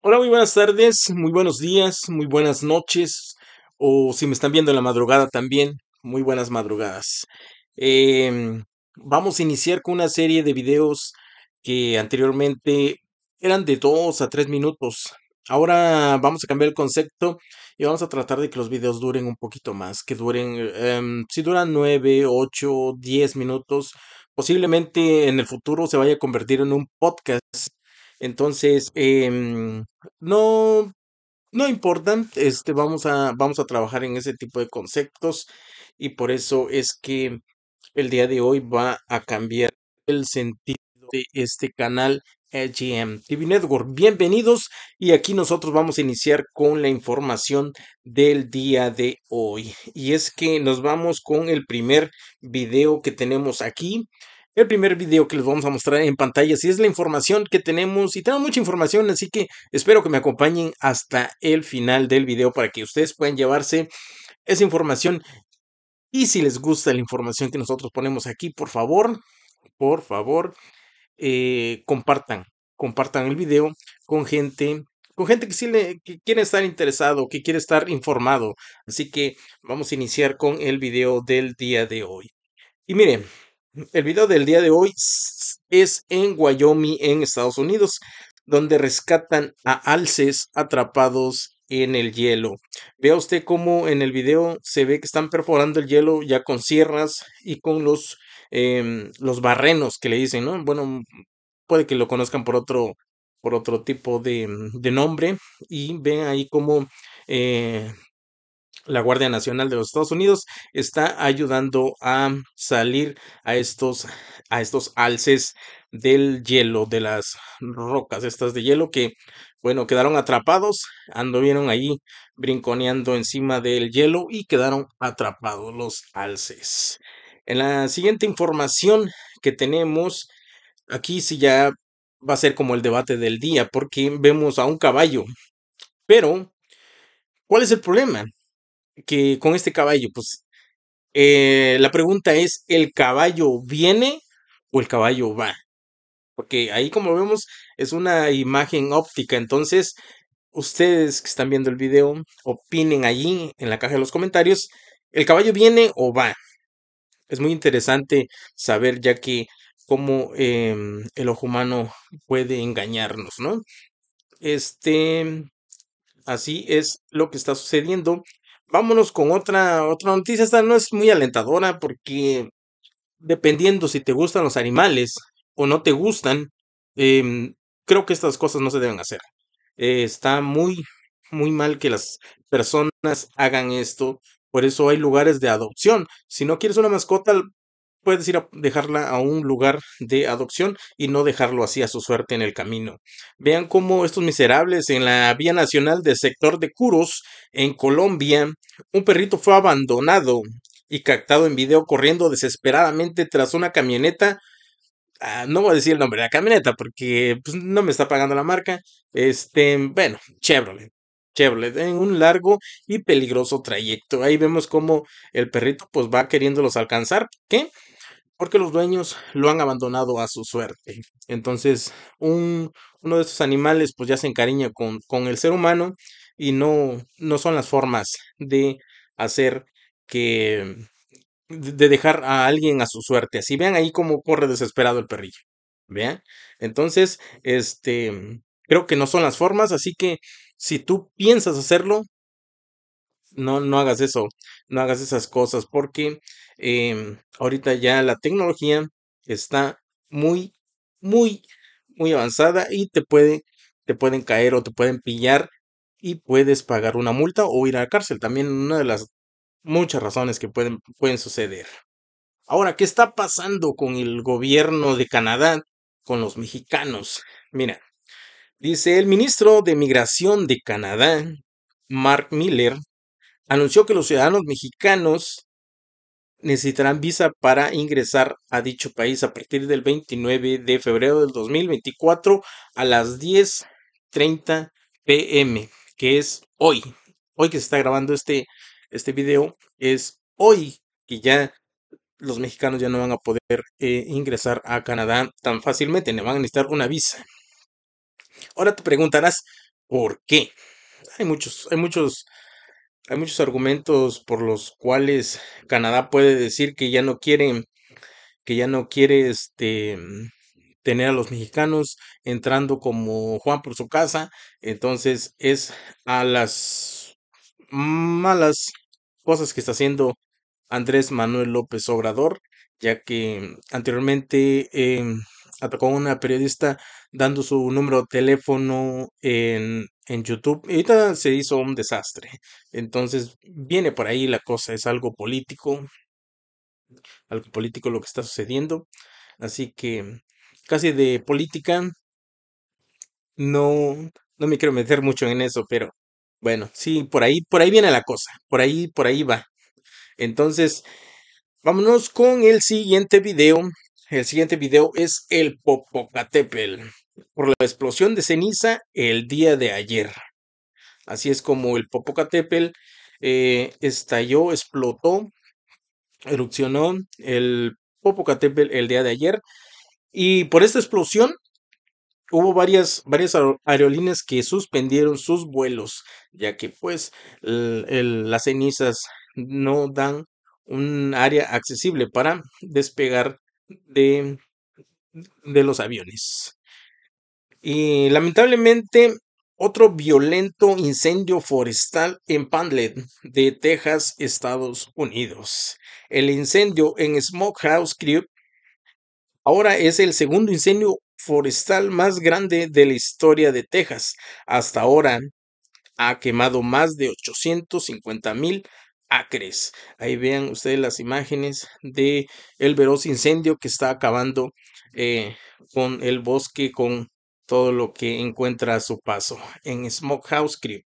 Hola, muy buenas tardes, muy buenos días, muy buenas noches, o si me están viendo en la madrugada también, muy buenas madrugadas. Em, vamos a iniciar con una serie de videos que anteriormente eran de 2 a 3 minutos. Ahora vamos a cambiar el concepto y vamos a tratar de que los videos duren un poquito más, que duren, em, si duran 9, 8, 10 minutos, posiblemente en el futuro se vaya a convertir en un podcast entonces, em, no, no importan, este, vamos, a, vamos a trabajar en ese tipo de conceptos y por eso es que el día de hoy va a cambiar el sentido de este canal AGM TV Network. Bienvenidos y aquí nosotros vamos a iniciar con la información del día de hoy. Y es que nos vamos con el primer video que tenemos aquí el primer video que les vamos a mostrar en pantalla. Si es la información que tenemos y tenemos mucha información, así que espero que me acompañen hasta el final del video para que ustedes puedan llevarse esa información. Y si les gusta la información que nosotros ponemos aquí, por favor, por favor, eh, compartan, compartan el video con gente con gente que que quiere estar interesado, que quiere estar informado. Así que vamos a iniciar con el video del día de hoy. Y miren, el video del día de hoy es en Wyoming, en Estados Unidos, donde rescatan a alces atrapados en el hielo. Vea usted cómo en el video se ve que están perforando el hielo ya con sierras y con los, em, los barrenos que le dicen, ¿no? Bueno, puede que lo conozcan por otro, por otro tipo de, de nombre y ven ahí cómo eh, la Guardia Nacional de los Estados Unidos está ayudando a salir a estos, a estos alces del hielo, de las rocas estas de hielo que, bueno, quedaron atrapados, anduvieron ahí brinconeando encima del hielo y quedaron atrapados los alces. En la siguiente información que tenemos, aquí sí ya va a ser como el debate del día, porque vemos a un caballo, pero ¿cuál es el problema? que con este caballo, pues eh, la pregunta es, ¿el caballo viene o el caballo va? Porque ahí como vemos es una imagen óptica, entonces ustedes que están viendo el video opinen allí en la caja de los comentarios, ¿el caballo viene o va? Es muy interesante saber ya que cómo em, el ojo humano puede engañarnos, ¿no? Este, así es lo que está sucediendo vámonos con otra, otra noticia. Esta no es muy alentadora porque dependiendo si te gustan los animales o no te gustan, em, creo que estas cosas no se deben hacer. Eh, está muy, muy mal que las personas hagan esto. Por eso hay lugares de adopción. Si no quieres una mascota, puedes ir a dejarla a un lugar de adopción y no dejarlo así a su suerte en el camino. Vean cómo estos miserables en la vía nacional del sector de Curos, en Colombia, un perrito fue abandonado y captado en video corriendo desesperadamente tras una camioneta. Ah, no voy a decir el nombre de la camioneta porque pues, no me está pagando la marca. Este, bueno, Chevrolet en un largo y peligroso trayecto. Ahí vemos cómo el perrito pues va queriéndolos alcanzar. ¿Qué? Porque los dueños lo han abandonado a su suerte. Entonces, un, uno de estos animales pues ya se encariña con, con el ser humano y no, no son las formas de hacer que de dejar a alguien a su suerte. Así vean ahí cómo corre desesperado el perrillo. Vean. Entonces, este Creo que no son las formas, así que si tú piensas hacerlo, no, no hagas eso, no hagas esas cosas, porque em, ahorita ya la tecnología está muy, muy, muy avanzada y te puede, te pueden caer o te pueden pillar y puedes pagar una multa o ir a la cárcel. También una de las muchas razones que pueden, pueden suceder. Ahora, ¿qué está pasando con el gobierno de Canadá, con los mexicanos? Mira, Dice, el ministro de Migración de Canadá, Mark Miller, anunció que los ciudadanos mexicanos necesitarán visa para ingresar a dicho país a partir del 29 de febrero del 2024 a las 10.30 pm, que es hoy. Hoy que se está grabando este, este video, es hoy que ya los mexicanos ya no van a poder eh, ingresar a Canadá tan fácilmente, le van a necesitar una visa. Ahora te preguntarás, ¿por qué? Hay muchos, hay muchos, hay muchos argumentos por los cuales Canadá puede decir que ya no quiere, que ya no quiere este tener a los mexicanos entrando como Juan por su casa. Entonces es a las malas cosas que está haciendo Andrés Manuel López Obrador, ya que anteriormente em, atacó a una periodista dando su número de teléfono en, en YouTube. ahorita se hizo un desastre. Entonces viene por ahí la cosa, es algo político, algo político lo que está sucediendo. Así que casi de política no, no me quiero meter mucho en eso, pero bueno, sí, por ahí, por ahí viene la cosa, por ahí, por ahí va. Entonces, vámonos con el siguiente video el siguiente video es el Popocatépetl, por la explosión de ceniza el día de ayer. Así es como el Popocatépetl eh, estalló, explotó, erupcionó el Popocatépetl el día de ayer. Y por esta explosión hubo varias, varias aerolíneas que suspendieron sus vuelos, ya que pues las cenizas no dan un área accesible para despegar de, los aviones. Y lamentablemente, otro violento incendio forestal en Pandlet de Texas, Estados Unidos. El incendio en Smokehouse Creek ahora es el segundo incendio forestal más grande de la historia de Texas. Hasta ahora ha quemado más de 850 mil acres. Ahí vean ustedes las imágenes de el veloz incendio que está acabando eh, con el bosque, con todo lo que encuentra a su paso. En Smokehouse Creek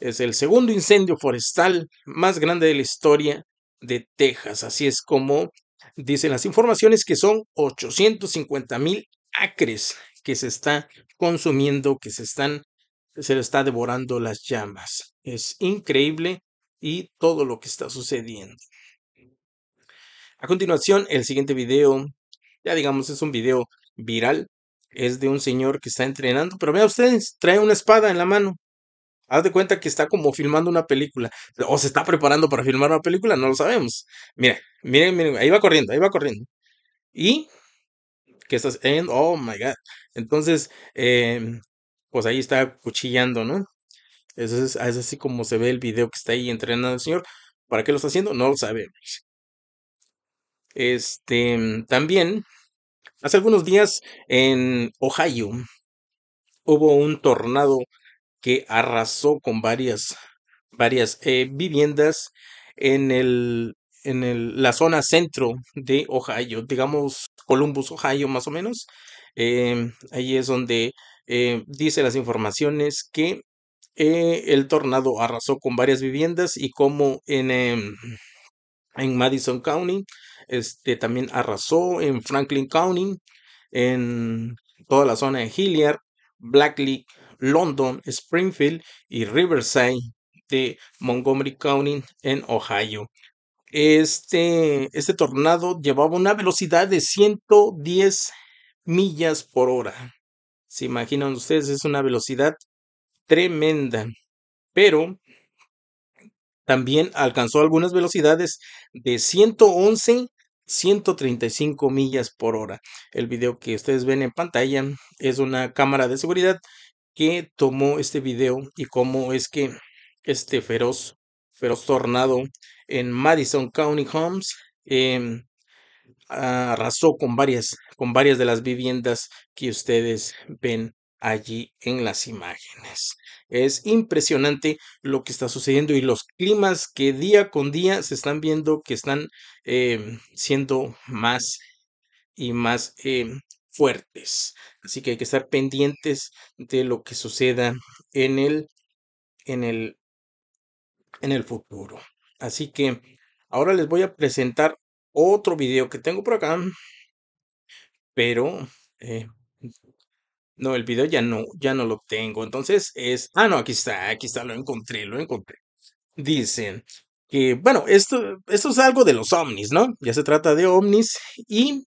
es el segundo incendio forestal más grande de la historia de Texas. Así es como dicen las informaciones que son 850 mil acres que se está consumiendo, que se están, se le está devorando las llamas. Es increíble y todo lo que está sucediendo. A continuación, el siguiente video, ya digamos es un video viral, es de un señor que está entrenando, pero vean ustedes, trae una espada en la mano. Haz de cuenta que está como filmando una película, o se está preparando para filmar una película, no lo sabemos. Mira, miren, miren, ahí va corriendo, ahí va corriendo. Y que estás en, oh my god. Entonces, em, pues ahí está cuchillando, ¿no? es, así como se ve el video que está ahí entrenando el señor. ¿Para qué lo está haciendo? No lo sabemos. Pues. Este, mm, también, hace algunos días en Ohio hubo un tornado que arrasó con varias, varias eh, viviendas en el en la zona centro de Ohio, digamos Columbus, Ohio, más o menos. Em, ahí es donde eh, dice las informaciones que eh, el tornado arrasó con varias viviendas y como en, em, en Madison County, este también arrasó en Franklin County, en toda la zona de Hilliard, Blackley, London, Springfield y Riverside de Montgomery County en Ohio. Este, este tornado llevaba una velocidad de 110 millas por hora. Se imaginan ustedes, es una velocidad tremenda, pero también alcanzó algunas velocidades de 111 135 millas por hora. El video que ustedes ven en pantalla es una cámara de seguridad que tomó este video y cómo es que este feroz, feroz tornado en Madison County Homes em, arrasó con varias, con varias de las viviendas que ustedes ven allí en las imágenes. Es impresionante lo que está sucediendo y los climas que día con día se están viendo que están em, siendo más y más em, fuertes. Así que hay que estar pendientes de lo que suceda en el en el en el futuro. Así que ahora les voy a presentar otro video que tengo por acá, pero eh, no, el video ya no, ya no lo tengo. Entonces es, ah, no, aquí está, aquí está, lo encontré, lo encontré. Dicen que, bueno, esto, esto es algo de los ovnis, ¿no? Ya se trata de ovnis y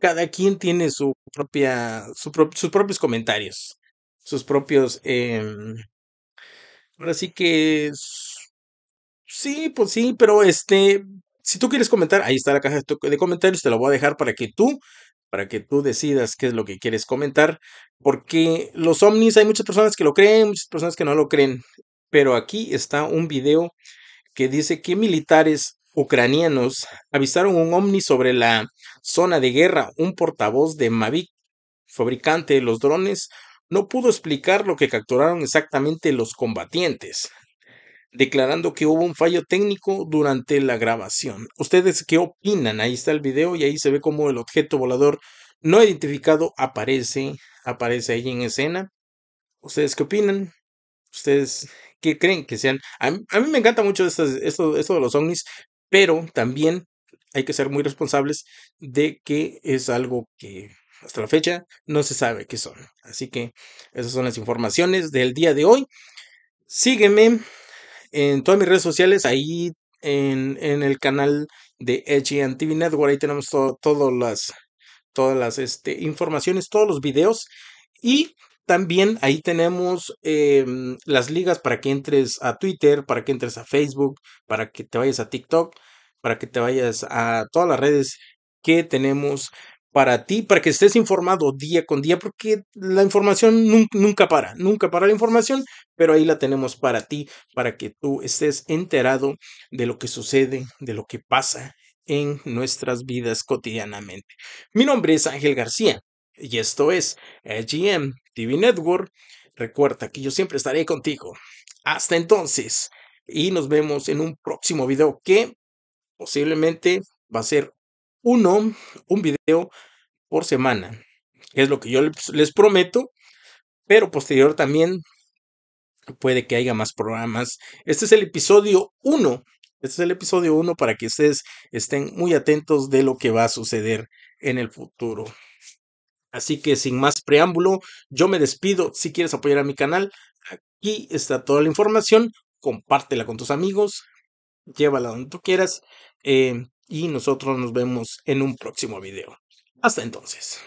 cada quien tiene su propia, su sus propios comentarios, sus propios, eh, ahora sí que, sí, pues sí, pero este, si tú quieres comentar, ahí está la caja de comentarios, te la voy a dejar para que tú para que tú decidas qué es lo que quieres comentar, porque los ovnis hay muchas personas que lo creen, muchas personas que no lo creen, pero aquí está un video que dice que militares ucranianos avisaron un ovni sobre la zona de guerra. Un portavoz de Mavic, fabricante de los drones, no pudo explicar lo que capturaron exactamente los combatientes declarando que hubo un fallo técnico durante la grabación. ¿Ustedes qué opinan? Ahí está el video y ahí se ve cómo el objeto volador no identificado aparece, aparece ahí en escena. ¿Ustedes qué opinan? ¿Ustedes qué creen que sean? A mí, me encanta mucho esto, de los ovnis, pero también hay que ser muy responsables de que es algo que hasta la fecha no se sabe qué son. Así que esas son las informaciones del día de hoy. Sígueme en todas mis redes sociales, ahí en, en el canal de and TV Network, ahí tenemos todas las, todas las este, informaciones, todos los videos y también ahí tenemos em, las ligas para que entres a Twitter, para que entres a Facebook, para que te vayas a TikTok, para que te vayas a todas las redes que tenemos para ti, para que estés informado día con día, porque la información nunca, para, nunca para la información, pero ahí la tenemos para ti, para que tú estés enterado de lo que sucede, de lo que pasa en nuestras vidas cotidianamente. Mi nombre es Ángel García y esto es GM TV Network. Recuerda que yo siempre estaré contigo. Hasta entonces y nos vemos en un próximo video que posiblemente va a ser uno, un video por semana. Es lo que yo les prometo, pero posterior también puede que haya más programas. Este es el episodio 1. Este es el episodio uno para que ustedes estén muy atentos de lo que va a suceder en el futuro. Así que sin más preámbulo, yo me despido. Si quieres apoyar a mi canal, aquí está toda la información. Compártela con tus amigos, llévala donde tú quieras. Eh, y nosotros nos vemos en un próximo video. Hasta entonces.